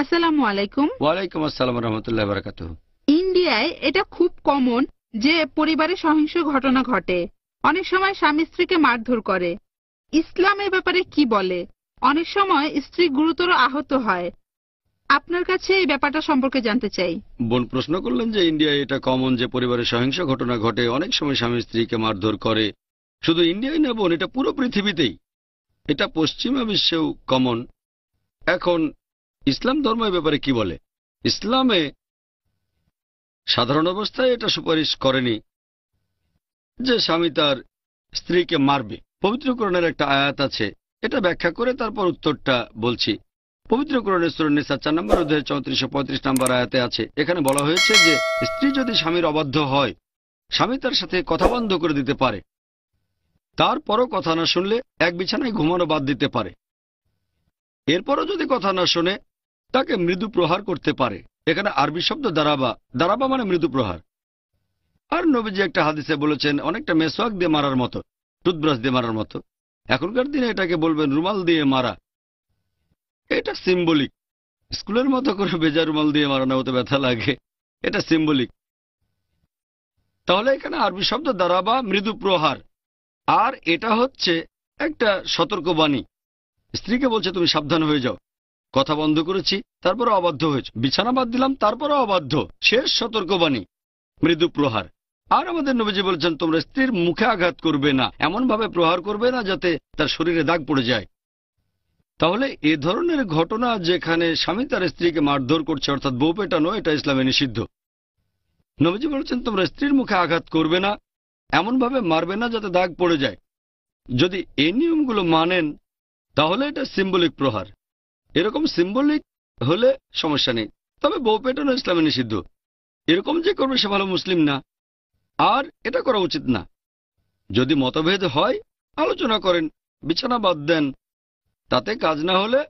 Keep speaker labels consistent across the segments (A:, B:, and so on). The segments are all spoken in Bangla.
A: আসসালামু আলাইকুম
B: ওয়ালাইকুম আসসালাম রহমতুল্লাহ বারাকাতু
A: ইন্ডিয়ায় এটা খুব কমন যে পরিবারে সহিংস ঘটনা ঘটে অনেক সময় স্বামী স্ত্রীকে মারধর করে ইসলাম ব্যাপারে কি বলে অনেক সময় স্ত্রী গুরুতর আহত হয় আপনার কাছে এই ব্যাপারটা সম্পর্কে জানতে চাই
B: বোন প্রশ্ন করলেন যে ইন্ডিয়ায় এটা কমন যে পরিবারে সহিংস ঘটনা ঘটে অনেক সময় স্বামী স্ত্রীকে মারধর করে শুধু ইন্ডিয়ায় না বোন এটা পুরো পৃথিবীতেই এটা পশ্চিমা বিশ্বেও কমন এখন ইসলাম ধর্ম ব্যাপারে কি বলে ইসলামে সাধারণ অবস্থায় এটা সুপারিশ করেনি যে স্বামী তার স্ত্রীকে মারবে পবিত্রকরণের একটা আয়াত আছে এটা ব্যাখ্যা করে তারপর উত্তরটা বলছি পবিত্রকরণের সুরনিসা চার নম্বর অধ্যায় চৌত্রিশশো পঁয়ত্রিশ নম্বর আয়াতে আছে এখানে বলা হয়েছে যে স্ত্রী যদি স্বামীর অবাধ্য হয় স্বামী তার সাথে কথা বন্ধ করে দিতে পারে তারপরও কথা না শুনলে এক বিছানায় ঘুমানো বাদ দিতে পারে এরপরও যদি কথা না শুনে তাকে মৃদু প্রহার করতে পারে এখানে আরবি শব্দ দারাবা দারাবা মানে মৃদু প্রহার আর নবীজি একটা হাদিসে বলেছেন অনেকটা মেসোয়াক দিয়ে মারার মতো টুথব্রাশ দিয়ে মারার মতো এখনকার দিনে এটাকে বলবেন রুমাল দিয়ে মারা এটা সিম্বলিক স্কুলের মতো করে বেজা রুমাল দিয়ে মারানো হতে ব্যথা লাগে এটা সিম্বলিক তাহলে এখানে আরবি শব্দ দারাবা মৃদু প্রহার আর এটা হচ্ছে একটা সতর্কবাণী স্ত্রীকে বলছে তুমি সাবধান হয়ে যাও কথা বন্ধ করেছি তারপরে অবাধ্য হয়েছে বিছানা বাদ দিলাম তারপরে অবাধ্য শেষ সতর্কবাণী মৃদু প্রহার আর আমাদের নবীজি বলছেন তোমরা স্ত্রীর মুখে আঘাত করবে না এমনভাবে প্রহার করবে না যাতে তার শরীরে দাগ পড়ে যায় তাহলে এ ধরনের ঘটনা যেখানে স্বামী তার স্ত্রীকে মারধর করছে অর্থাৎ বউ পেটানো এটা ইসলামে নিষিদ্ধ নবীজি বলছেন তোমরা স্ত্রীর মুখে আঘাত করবে না এমনভাবে মারবে না যাতে দাগ পড়ে যায় যদি এই নিয়মগুলো মানেন তাহলে এটা সিম্বলিক প্রহার এরকম সিম্বলিক হলে সমস্যা নেই তবে বউ পেটানো ইসলামে নিষিদ্ধ এরকম যে করবে সে ভালো মুসলিম না আর এটা করা উচিত না যদি মতভেদ হয় আলোচনা করেন বিছানা বাদ দেন তাতে কাজ না হলে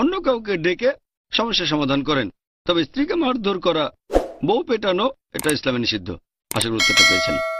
B: অন্য কাউকে ডেকে সমস্যা সমাধান করেন তবে স্ত্রীকে মারধর করা বউ পেটানো এটা ইসলামে নিষিদ্ধ আশা গুরুত্বটা পেয়েছেন